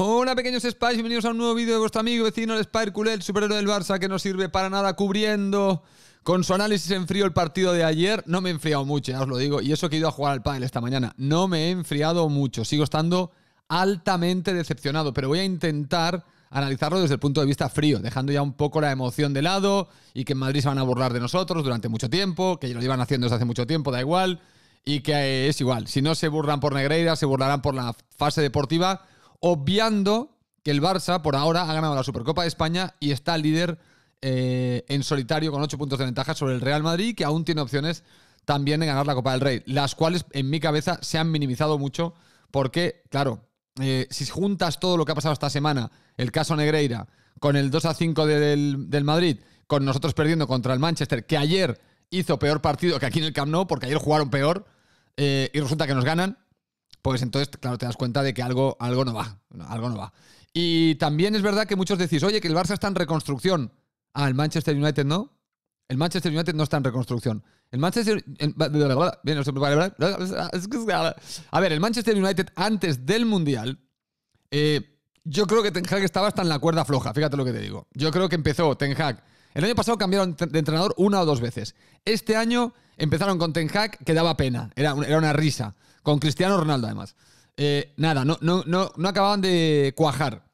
Hola pequeños Spice, bienvenidos a un nuevo vídeo de vuestro amigo vecino el Spire el superhéroe del Barça que no sirve para nada cubriendo con su análisis en frío el partido de ayer. No me he enfriado mucho, ya os lo digo, y eso que he ido a jugar al pádel esta mañana. No me he enfriado mucho, sigo estando altamente decepcionado, pero voy a intentar analizarlo desde el punto de vista frío, dejando ya un poco la emoción de lado y que en Madrid se van a burlar de nosotros durante mucho tiempo, que lo llevan haciendo desde hace mucho tiempo, da igual, y que es igual. Si no se burlan por Negreira, se burlarán por la fase deportiva obviando que el Barça por ahora ha ganado la Supercopa de España y está líder eh, en solitario con 8 puntos de ventaja sobre el Real Madrid, que aún tiene opciones también de ganar la Copa del Rey, las cuales en mi cabeza se han minimizado mucho porque, claro, eh, si juntas todo lo que ha pasado esta semana, el caso Negreira, con el 2 a 5 del, Madrid, con nosotros perdiendo contra el Manchester, que ayer hizo peor partido que aquí en el Camp Nou, porque ayer jugaron peor eh, y resulta que nos ganan pues entonces, claro, te das cuenta de que algo, algo no va, algo no va. Y también es verdad que muchos decís, oye, que el Barça está en reconstrucción. Ah, el Manchester United no. El Manchester United no está en reconstrucción. El Manchester. a ver, el Manchester United antes del Mundial. Eh, yo creo que Ten Hag estaba hasta en la cuerda floja, fíjate lo que te digo. Yo creo que empezó Ten Hag. El año pasado cambiaron de entrenador una o dos veces. Este año empezaron con Ten Hag que daba pena, era una risa. Con Cristiano Ronaldo, además. Eh, nada, no, no, no, acababan de cuajar.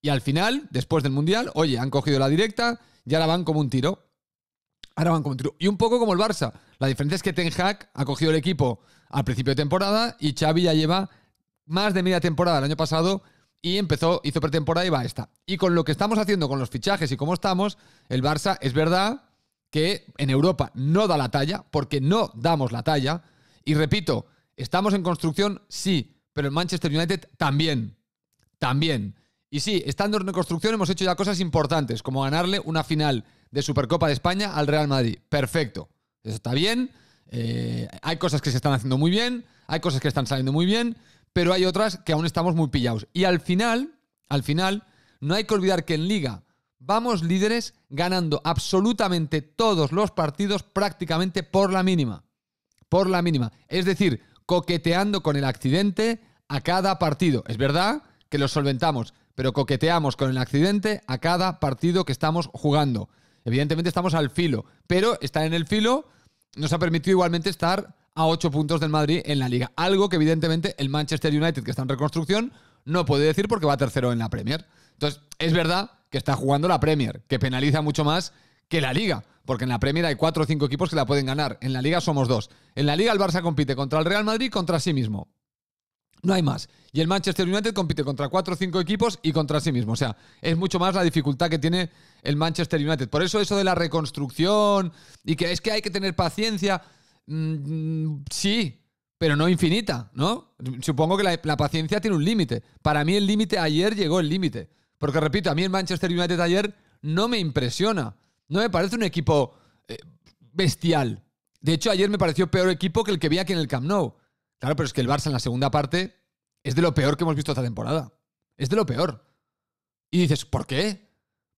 Y al final, después del Mundial, oye, han cogido la directa, y la van como un tiro. Ahora van como un tiro. Y un poco como el Barça. La diferencia es que Ten Hag ha cogido el equipo al principio de temporada y Xavi ya lleva más de media temporada el año pasado y empezó, hizo pretemporada y va a esta. Y con lo que estamos haciendo con los fichajes y cómo estamos, el Barça es verdad que en Europa no da la talla, porque no damos la talla. Y repito, Estamos en construcción, sí, pero el Manchester United también. También. Y sí, estando en construcción hemos hecho ya cosas importantes, como ganarle una final de Supercopa de España al Real Madrid. Perfecto. Eso está bien. Eh, hay cosas que se están haciendo muy bien, hay cosas que están saliendo muy bien, pero hay otras que aún estamos muy pillados. Y al final, al final, no hay que olvidar que en Liga vamos líderes ganando absolutamente todos los partidos prácticamente por la mínima. Por la mínima. Es decir, coqueteando con el accidente a cada partido. Es verdad que lo solventamos, pero coqueteamos con el accidente a cada partido que estamos jugando. Evidentemente estamos al filo, pero estar en el filo nos ha permitido igualmente estar a 8 puntos del Madrid en la liga. Algo que evidentemente el Manchester United, que está en reconstrucción, no puede decir porque va tercero en la Premier. Entonces, es verdad que está jugando la Premier, que penaliza mucho más que la Liga. Porque en la Premier hay cuatro o cinco equipos que la pueden ganar. En la Liga somos dos. En la Liga el Barça compite contra el Real Madrid contra sí mismo. No hay más. Y el Manchester United compite contra cuatro o cinco equipos y contra sí mismo. O sea, es mucho más la dificultad que tiene el Manchester United. Por eso eso de la reconstrucción y que es que hay que tener paciencia, mm, mm, sí, pero no infinita, ¿no? Supongo que la paciencia tiene un límite. Para mí el límite ayer llegó el límite. Porque repito, a mí el Manchester United ayer no me impresiona. No me parece un equipo eh, bestial. De hecho, ayer me pareció peor equipo que el que vi aquí en el Camp Nou. Claro, pero es que el Barça en la segunda parte es de lo peor que hemos visto esta temporada. Es de lo peor. Y dices, ¿por qué?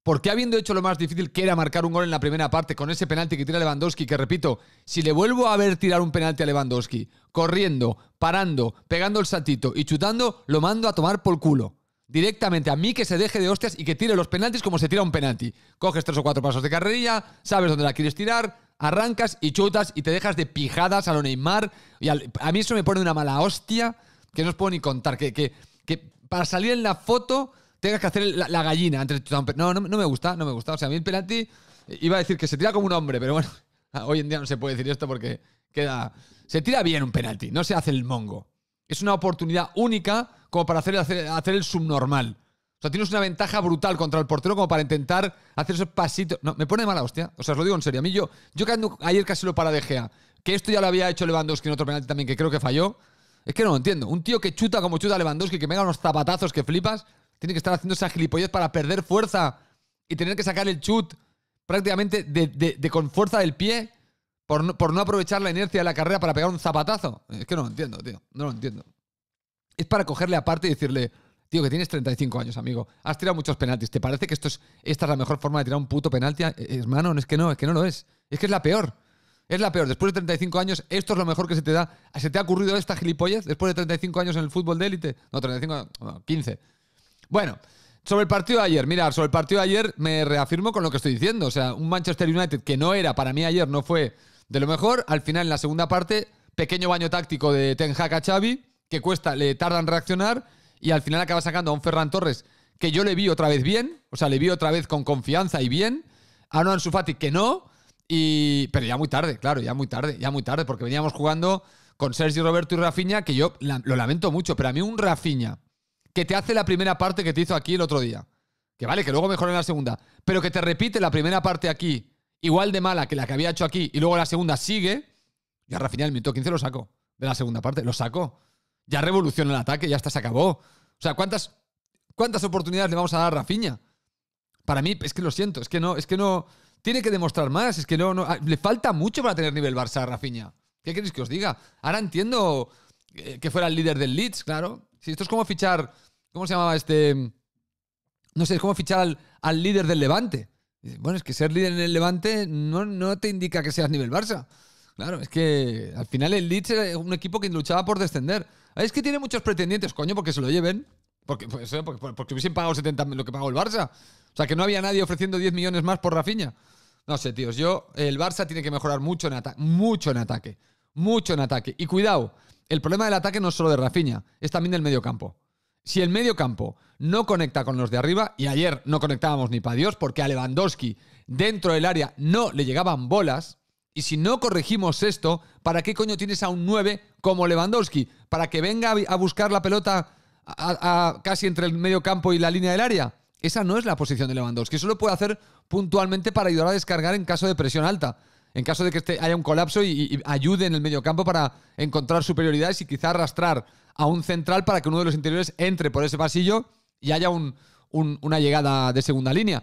¿Por qué habiendo hecho lo más difícil que era marcar un gol en la primera parte con ese penalti que tira Lewandowski, que repito, si le vuelvo a ver tirar un penalti a Lewandowski, corriendo, parando, pegando el saltito y chutando, lo mando a tomar por culo directamente a mí que se deje de hostias y que tire los penaltis como se tira un penalti. Coges tres o cuatro pasos de carrerilla, sabes dónde la quieres tirar, arrancas y chutas y te dejas de pijadas a lo Neymar. Y a mí eso me pone una mala hostia que no os puedo ni contar. Que, que, para salir en la foto tengas que hacer la, gallina antes no, no, no, me gusta, no me gusta. O sea, a mí el penalti eh, iba a decir que se tira como un hombre, pero bueno, hoy en día no se puede decir esto porque queda... Se tira bien un penalti, no se hace el mongo. Es una oportunidad única como para hacer, el subnormal. O sea, tienes una ventaja brutal contra el portero como para intentar hacer esos pasitos. No, me pone mala hostia. O sea, os lo digo en serio. A mí yo, yo ayer casi lo para de Que esto ya lo había hecho Lewandowski en otro penalti también que creo que falló. Es que no lo entiendo. Un tío que chuta como chuta Lewandowski, que me da unos zapatazos que flipas, tiene que estar haciendo esa gilipollez para perder fuerza y tener que sacar el chut prácticamente de, con fuerza del pie por por no aprovechar la inercia de la carrera para pegar un zapatazo. Es que no lo entiendo, tío. No lo entiendo es para cogerle aparte y decirle, tío, que tienes 35 años, amigo, has tirado muchos penaltis, ¿te parece que esto es, esta es la mejor forma de tirar un puto penalti? Eh, eh, hermano, no es que no, es que no lo es, es que es la peor. Es la peor. Después de 35 años, esto es lo mejor que se te da. Ah, ¿Se te ha ocurrido esta gilipollez después de 35 años en el fútbol de élite? No, 35, no, 15. Bueno, sobre el partido de ayer, Mira, sobre el partido de ayer me reafirmo con lo que estoy diciendo. O sea, un Manchester United que no era para mí ayer, no fue de lo mejor. Al final, en la segunda parte, pequeño baño táctico de Ten Hag Xavi que cuesta, le tardan reaccionar y al final acaba sacando a un Ferran Torres que yo le vi otra vez bien, o sea, le vi otra vez con confianza y bien, a Noan Sufati que no, y, pero ya muy tarde, claro, ya muy tarde, ya muy tarde, porque veníamos jugando con Sergio Roberto y Rafinha, que yo lo lamento mucho, pero a mí un Rafinha que te hace la primera parte que te hizo aquí el otro día, que vale, que luego mejora en la segunda, pero que te repite la primera parte aquí, igual de mala que la que había hecho aquí, y luego la segunda sigue, Ya Rafiña Rafinha el minuto 15 lo sacó de la segunda parte, lo sacó ya revolucionó el ataque, ya hasta se acabó. O sea, ¿cuántas, cuántas oportunidades le vamos a dar a Rafinha? Para mí, es que lo siento, es que no, es que no. Tiene que demostrar más, es que no, ah, le falta mucho para tener nivel Barça a Rafinha. ¿Qué queréis que os diga? Ahora entiendo eh, que fuera el líder del Leeds, claro. Si esto es como fichar, ¿cómo se llamaba este? No sé, es como fichar al, líder del Levante. Bueno, es que ser líder en el Levante no, no te indica que seas nivel Barça. Claro, es que al final el Leeds era un equipo que luchaba por descender. Es que tiene muchos pretendientes, coño, porque se lo lleven. Porque, pues, eh, hubiesen pagado 70 lo que pagó el Barça. O sea, que no había nadie ofreciendo 10 millones más por Rafinha. No sé, tíos. Yo, el Barça tiene que mejorar mucho en, ataque, mucho en ataque. Mucho en ataque. Y cuidado, el problema del ataque no es solo de Rafinha, es también del medio campo. Si el medio campo no conecta con los de arriba, y ayer no conectábamos ni para Dios, porque a Lewandowski dentro del área no le llegaban bolas, y si no corregimos esto, ¿para qué coño tienes a un 9 como Lewandowski? ¿Para que venga a buscar la pelota casi entre el medio campo y la línea del área? Esa no es la posición de Lewandowski. Eso lo puede hacer puntualmente para ayudar a descargar en caso de presión alta. En caso de que haya un colapso y, ayude en el medio campo para encontrar superioridades y quizá arrastrar a un central para que uno de los interiores entre por ese pasillo y haya una llegada de segunda línea.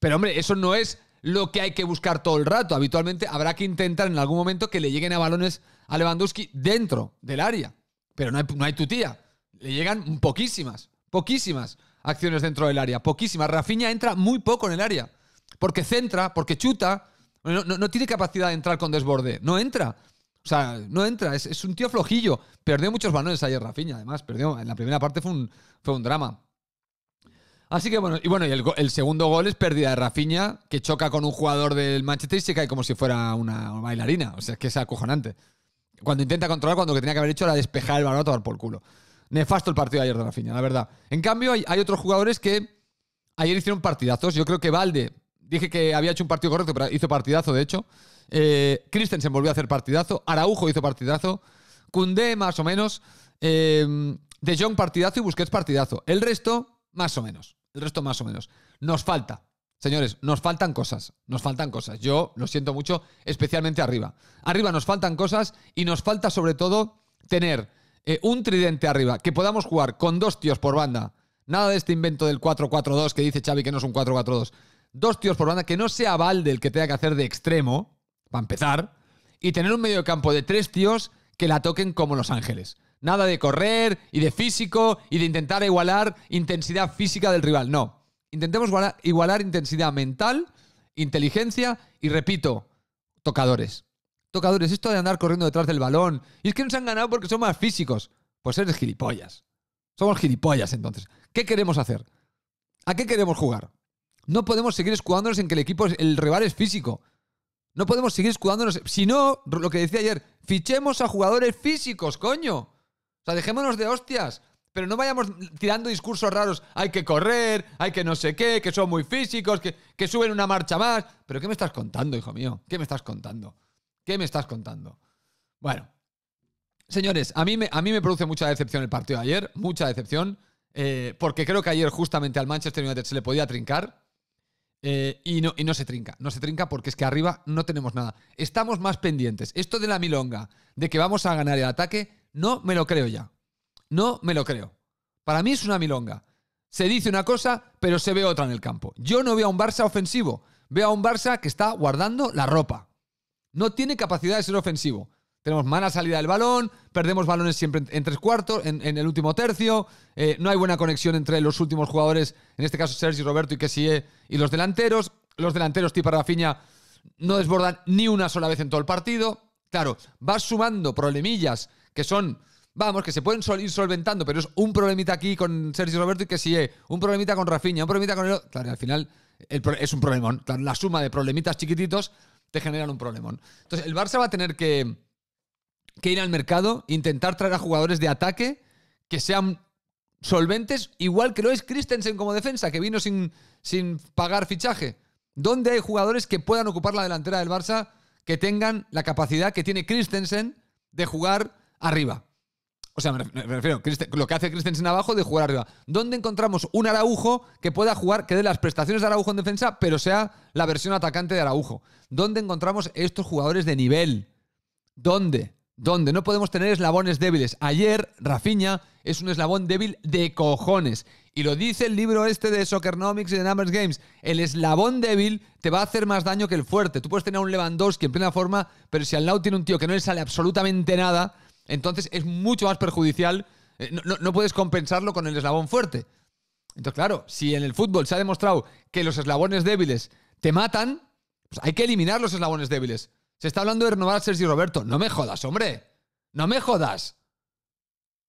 Pero hombre, eso no es lo que hay que buscar todo el rato. Habitualmente habrá que intentar en algún momento que le lleguen a balones a Lewandowski dentro del área. Pero no hay, no hay tutía. Le llegan poquísimas, poquísimas acciones dentro del área. Poquísimas. Rafinha entra muy poco en el área. Porque centra, porque chuta. No, tiene capacidad de entrar con desborde. No entra. O sea, no entra. Es, un tío flojillo. Perdió muchos balones ayer Rafinha, además. Perdió. En la primera parte fue un, fue un drama. Así que bueno, y bueno, y el, segundo gol es pérdida de Rafiña, que choca con un jugador del Manchester y se cae como si fuera una bailarina. O sea, que es acojonante. Cuando intenta controlar, cuando lo que tenía que haber hecho era despejar el balón a tomar por culo. Nefasto el partido de ayer de Rafiña, la verdad. En cambio, hay, otros jugadores que ayer hicieron partidazos. Yo creo que Valde, dije que había hecho un partido correcto, pero hizo partidazo, de hecho. Eh, Christensen volvió a hacer partidazo. Araujo hizo partidazo. Cundé, más o menos. Eh, de Jong, partidazo. Y Busquets, partidazo. El resto, más o menos. El resto más o menos. Nos falta. Señores, nos faltan cosas, nos faltan cosas. Yo lo siento mucho, especialmente arriba. Arriba nos faltan cosas y nos falta sobre todo tener eh, un tridente arriba, que podamos jugar con dos tíos por banda. Nada de este invento del 4-4-2 que dice Xavi que no es un 4-4-2. Dos tíos por banda, que no sea Valde el que tenga que hacer de extremo, para empezar, y tener un medio campo de tres tíos que la toquen como Los Ángeles. Nada de correr y de físico y de intentar igualar intensidad física del rival. No. Intentemos igualar, intensidad mental, inteligencia y, repito, tocadores. Tocadores, esto de andar corriendo detrás del balón. Y es que nos han ganado porque somos más físicos. Pues eres gilipollas. Somos gilipollas entonces. ¿Qué queremos hacer? ¿A qué queremos jugar? No podemos seguir escudándonos en que el equipo, el rival es físico. No podemos seguir escudándonos. Si no, lo que decía ayer, fichemos a jugadores físicos, coño. O sea, dejémonos de hostias. Pero no vayamos tirando discursos raros. Hay que correr, hay que no sé qué, que son muy físicos, que, suben una marcha más. Pero ¿qué me estás contando, hijo mío? ¿Qué me estás contando? ¿Qué me estás contando? Bueno, señores, a mí me, a mí me produce mucha decepción el partido de ayer, mucha decepción, eh, porque creo que ayer justamente al Manchester United se le podía trincar. Eh, y, no, y no se trinca, no se trinca porque es que arriba no tenemos nada. Estamos más pendientes. Esto de la milonga, de que vamos a ganar el ataque, no me lo creo ya. No me lo creo. Para mí es una milonga. Se dice una cosa, pero se ve otra en el campo. Yo no veo a un Barça ofensivo. Veo a un Barça que está guardando la ropa. No tiene capacidad de ser ofensivo. Tenemos mala salida del balón, perdemos balones siempre en, tres cuartos, en, el último tercio, eh, no hay buena conexión entre los últimos jugadores, en este caso Sergi, Roberto y Kessie, y los delanteros. Los delanteros tipo Rafinha no desbordan ni una sola vez en todo el partido. Claro, vas sumando problemillas que son vamos, que se pueden ir solventando, pero es un problemita aquí con Sergio Roberto y que si eh, un problemita con Rafinha, un problemita con el Claro, al final es un problemón. la suma de problemitas chiquititos te generan un problemón. Entonces, el Barça va a tener que, que ir al mercado, intentar traer a jugadores de ataque que sean solventes, igual que lo es Christensen como defensa, que vino sin, sin pagar fichaje. ¿Dónde hay jugadores que puedan ocupar la delantera del Barça que tengan la capacidad que tiene Christensen de jugar arriba. O sea, me refiero, lo que hace Christensen abajo de jugar arriba. ¿Dónde encontramos un Araujo que pueda jugar, que dé las prestaciones de Araujo en defensa, pero sea la versión atacante de Araujo? ¿Dónde encontramos estos jugadores de nivel? ¿Dónde? ¿Dónde? No podemos tener eslabones débiles. Ayer, Rafinha es un eslabón débil de cojones. Y lo dice el libro este de Soccernomics y de Numbers Games. El eslabón débil te va a hacer más daño que el fuerte. Tú puedes tener un Lewandowski en plena forma, pero si al lado tiene un tío que no le sale absolutamente nada, entonces es mucho más perjudicial. Eh, no, puedes compensarlo con el eslabón fuerte. Entonces, claro, si en el fútbol se ha demostrado que los eslabones débiles te matan, pues hay que eliminar los eslabones débiles. Se está hablando de renovar a Sergio Roberto. No me jodas, hombre. No me jodas.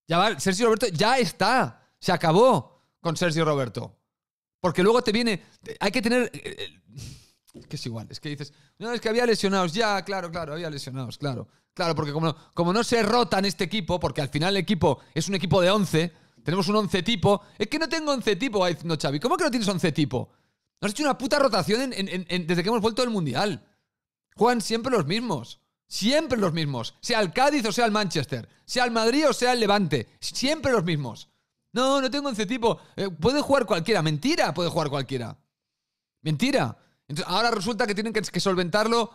Ya va, Sergio Roberto ya está. Se acabó con Sergio Roberto. Porque luego te viene. Hay que tener. Es eh, eh, que es igual, es que dices. No, es que había lesionados. Ya, claro, claro, había lesionados, claro. Claro, porque como, no se rota en este equipo, porque al final el equipo es un equipo de 11, tenemos un 11 tipo. Es que no tengo 11 tipo, no Xavi. ¿Cómo que no tienes 11 tipo? No has hecho una puta rotación desde que hemos vuelto del Mundial. Juegan siempre los mismos. Siempre los mismos. Sea el Cádiz o sea el Manchester. Sea el Madrid o sea el Levante. Siempre los mismos. No, no tengo 11 tipo. Eh, puede jugar cualquiera. Mentira, puede jugar cualquiera. Mentira. Entonces, ahora resulta que tienen que solventarlo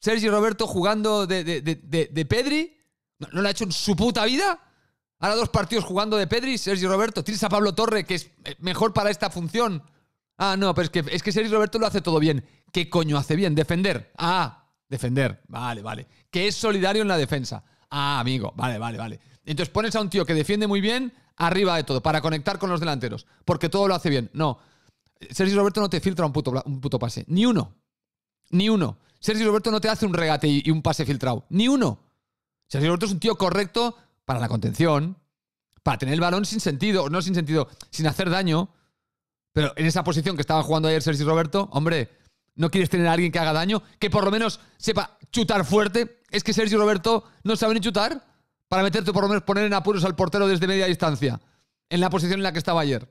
Sergio Roberto jugando de, Pedri. ¿No, lo ha hecho en su puta vida? Ahora dos partidos jugando de Pedri, Sergio Roberto. Tienes a Pablo Torre, que es eh, mejor para esta función. Ah, no, pero es que, es que Sergio Roberto lo hace todo bien. ¿Qué coño hace bien? Defender. Ah, defender. Vale, vale. Que es solidario en la defensa. Ah, amigo. Vale, vale, vale. Entonces pones a un tío que defiende muy bien, arriba de todo, para conectar con los delanteros. Porque todo lo hace bien. No. Sergio Roberto no te filtra un un puto pase. Ni uno. Ni uno. Sergio Roberto no te hace un regate y un pase filtrado. Ni uno. Sergio Roberto es un tío correcto para la contención, para tener el balón sin sentido, no sin sentido, sin hacer daño. Pero en esa posición que estaba jugando ayer Sergio Roberto, hombre, no quieres tener a alguien que haga daño, que por lo menos sepa chutar fuerte. Es que Sergio Roberto no sabe ni chutar para meterte, por lo menos poner en apuros al portero desde media distancia, en la posición en la que estaba ayer.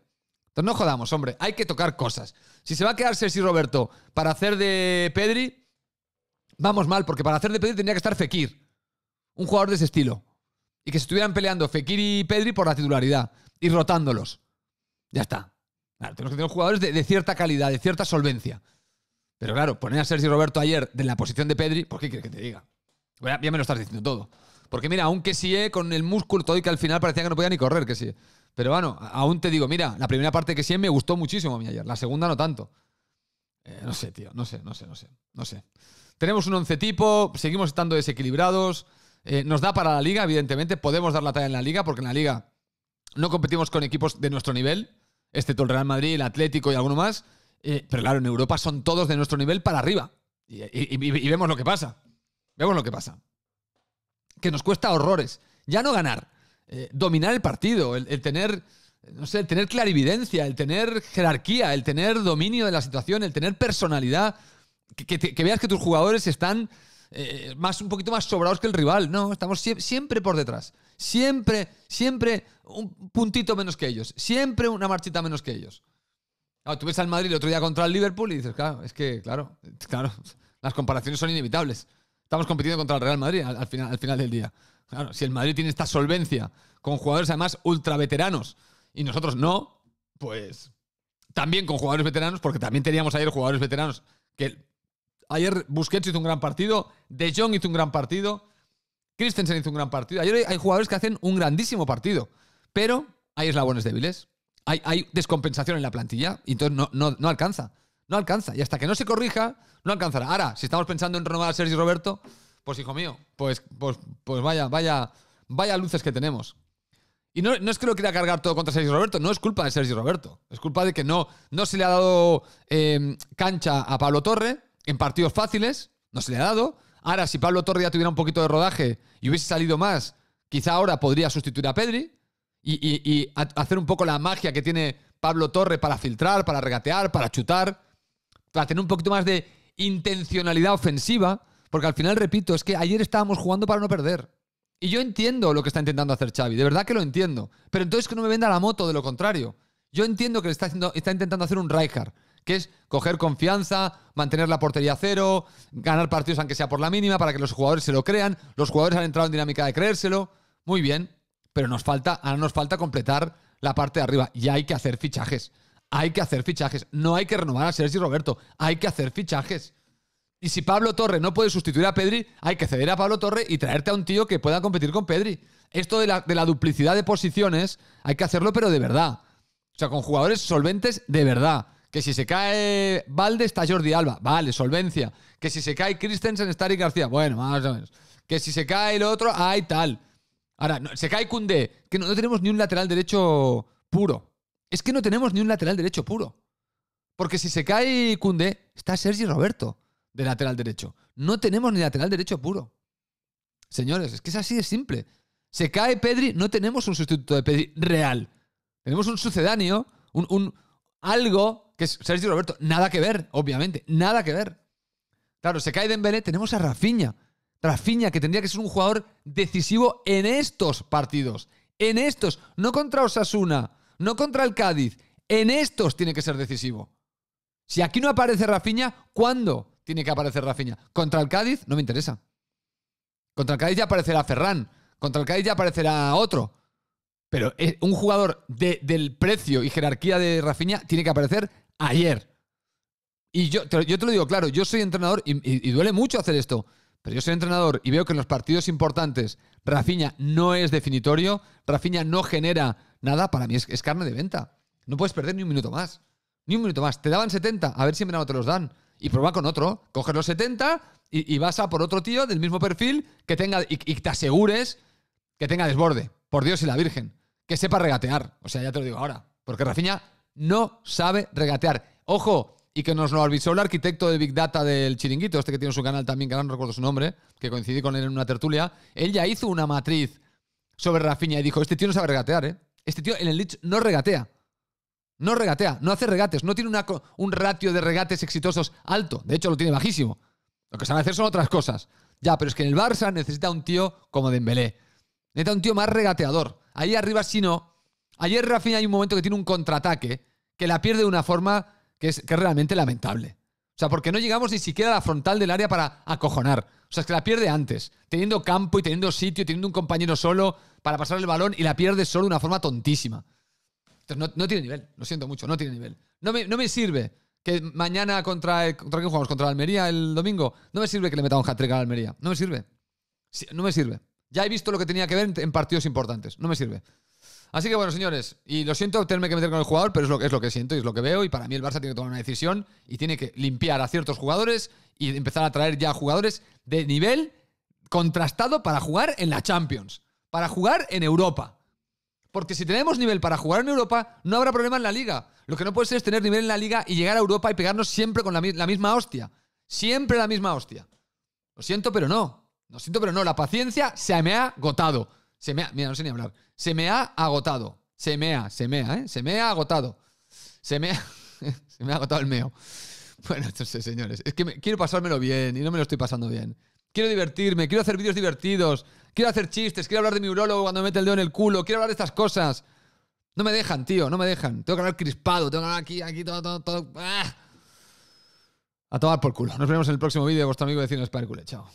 Entonces no jodamos, hombre, hay que tocar cosas. Si se va a quedar Sergio Roberto para hacer de Pedri, vamos mal, porque para hacer de Pedri tenía que estar Fekir, un jugador de ese estilo. Y que se estuvieran peleando Fekir y Pedri por la titularidad, y rotándolos. Ya está. tenemos que tener jugadores de, cierta calidad, de cierta solvencia. Pero claro, poner a Sergio Roberto ayer de la posición de Pedri, ¿por qué quieres que te diga? ya me lo estás diciendo todo. Porque mira, aunque sí, eh, con el músculo todo y que al final parecía que no podía ni correr, que sí. Pero bueno, aún te digo, mira, la primera parte que sí me gustó muchísimo a mí ayer, la segunda no tanto. Eh, no sé, tío, no sé, no sé, no sé, Tenemos un once tipo, seguimos estando desequilibrados. Eh, nos da para la liga, evidentemente. Podemos dar la talla en la liga, porque en la liga no competimos con equipos de nuestro nivel, este el Real Madrid, el Atlético y alguno más. Eh, pero claro, en Europa son todos de nuestro nivel para arriba. Y, vemos lo que pasa. Vemos lo que pasa. Que nos cuesta horrores. Ya no ganar. dominar el partido, el tener no sé, el tener clarividencia, el tener jerarquía, el tener dominio de la situación, el tener personalidad, que, veas que tus jugadores están eh, más, un poquito más sobrados que el rival. No, estamos siempre por detrás. Siempre, siempre un puntito menos que ellos. Siempre una marchita menos que ellos. Claro, ah, tú ves al Madrid el otro día contra el Liverpool y dices, claro, es que, claro, claro, las comparaciones son inevitables. Estamos compitiendo contra el Real Madrid al, final, al final del día. Claro, si el Madrid tiene esta solvencia con jugadores además ultra veteranos y nosotros no, pues también con jugadores veteranos, porque también teníamos ayer jugadores veteranos que ayer Busquets hizo un gran partido, De Jong hizo un gran partido, Christensen hizo un gran partido. Ayer hay jugadores que hacen un grandísimo partido, pero hay eslabones débiles. Hay, hay descompensación en la plantilla y entonces no, no, alcanza. No alcanza. Y hasta que no se corrija, no alcanzará. Ahora, si estamos pensando en renovar a Sergio Roberto, pues hijo mío, pues, pues, pues vaya, vaya, vaya luces que tenemos. Y no, no, es que lo quiera cargar todo contra Sergio Roberto, no es culpa de Sergio Roberto. Es culpa de que no, no se le ha dado em, cancha a Pablo Torre en partidos fáciles, no se le ha dado. Ahora, si Pablo Torre ya tuviera un poquito de rodaje y hubiese salido más, quizá ahora podría sustituir a Pedri y, y hacer un poco la magia que tiene Pablo Torre para filtrar, para regatear, para chutar, para tener un poquito más de intencionalidad ofensiva. Porque al final, repito, es que ayer estábamos jugando para no perder. Y yo entiendo lo que está intentando hacer Xavi, de verdad que lo entiendo. Pero entonces que no me venda la moto, de lo contrario. Yo entiendo que está, haciendo, está intentando hacer un Rijkaard, que es coger confianza, mantener la portería cero, ganar partidos aunque sea por la mínima para que los jugadores se lo crean. Los jugadores han entrado en dinámica de creérselo. Muy bien, pero nos falta, ahora nos falta completar la parte de arriba y hay que hacer fichajes. Hay que hacer fichajes. No hay que renovar a Sergi Roberto. Hay que hacer fichajes. Y si Pablo Torre no puede sustituir a Pedri, hay que ceder a Pablo Torre y traerte a un tío que pueda competir con Pedri. Esto de la, duplicidad de posiciones hay que hacerlo, pero de verdad. O sea, con jugadores solventes de verdad. Que si se cae Valde está Jordi Alba. Vale, solvencia. Que si se cae Christensen está Ari García. Bueno, más o menos. Que si se cae el otro, hay tal. Ahora, se cae Kunde. Que no, tenemos ni un lateral derecho puro. Es que no tenemos ni un lateral derecho puro. Porque si se cae Kunde, está Sergi Roberto de lateral derecho. No tenemos ni lateral derecho puro. Señores, es que es así de simple. Se cae Pedri, no tenemos un sustituto de Pedri real. Tenemos un sucedáneo, un, algo que es Sergio Roberto. Nada que ver, obviamente, nada que ver. Claro, se cae Dembélé, tenemos a Rafiña Rafiña que tendría que ser un jugador decisivo en estos partidos. En estos, no contra Osasuna, no contra el Cádiz. En estos tiene que ser decisivo. Si aquí no aparece Rafiña ¿cuándo? tiene que aparecer Rafinha. Contra el Cádiz no me interesa. Contra el Cádiz ya aparecerá Ferran. Contra el Cádiz ya aparecerá otro. Pero eh, un jugador del precio y jerarquía de Rafinha tiene que aparecer ayer. Y yo te, lo digo claro, yo soy entrenador y, duele mucho hacer esto. Pero yo soy entrenador y veo que en los partidos importantes Rafinha no es definitorio, Rafinha no genera nada, para mí es, es carne de venta. No puedes perder ni un minuto más. Ni un minuto más. Te daban 70, a ver si en verano te los dan y prueba con otro. Coges los 70 y, vas a por otro tío del mismo perfil que tenga, y, te asegures que tenga desborde. Por Dios y la Virgen. Que sepa regatear. O sea, ya te lo digo ahora. Porque Rafinha no sabe regatear. Ojo, y que nos lo avisó el arquitecto de Big Data del Chiringuito, este que tiene su canal también, que ahora no recuerdo su nombre, que coincidí con él en una tertulia. Él ya hizo una matriz sobre Rafinha y dijo, este tío no sabe regatear, ¿eh? Este tío en el Leeds no regatea. No regatea, no hace regates, no tiene un ratio de regates exitosos alto. De hecho, lo tiene bajísimo. Lo que se van a hacer son otras cosas. Ya, pero es que en el Barça necesita un tío como Dembélé. Necesita un tío más regateador. Ahí arriba, si no... Ayer Rafinha hay un momento que tiene un contraataque que la pierde de una forma que es, que es realmente lamentable. O sea, porque no llegamos ni siquiera a la frontal del área para acojonar. O sea, es que la pierde antes, teniendo campo y teniendo sitio, teniendo un compañero solo para pasar el balón y la pierde solo de una forma tontísima. No, no, tiene nivel, lo siento mucho, no tiene nivel. No me, sirve que mañana contra, contra quién jugamos, contra Almería el domingo, no me sirve que le meta un hat-trick a Almería, no me sirve. No me sirve. Ya he visto lo que tenía que ver en, partidos importantes, no me sirve. Así que bueno, señores, y lo siento tenerme que meter con el jugador, pero es lo, es lo que siento y es lo que veo y para mí el Barça tiene que tomar una decisión y tiene que limpiar a ciertos jugadores y empezar a traer ya jugadores de nivel contrastado para jugar en la Champions, para jugar en Europa. Porque si tenemos nivel para jugar en Europa, no habrá problema en la liga. Lo que no puede ser es tener nivel en la liga y llegar a Europa y pegarnos siempre con la, misma hostia. Siempre la misma hostia. Lo siento, pero no. Lo siento, pero no. La paciencia se me ha agotado. Se me ha, mira, no sé ni hablar. Se me ha agotado. Se me ha, se me ¿eh? Se me ha agotado. Se me ha, se me ha agotado el meo. Bueno, entonces, señores, es que quiero pasármelo bien y no me lo estoy pasando bien. Quiero divertirme, quiero hacer vídeos divertidos, quiero hacer chistes, quiero hablar de mi urólogo cuando me mete el dedo en el culo, quiero hablar de estas cosas. No me dejan, tío, no me dejan. Tengo que hablar crispado, tengo que hablar aquí, aquí, todo, todo, todo. ¡Ah! A tomar por culo. Nos vemos en el próximo vídeo de vuestro amigo el Espárculo. Chao.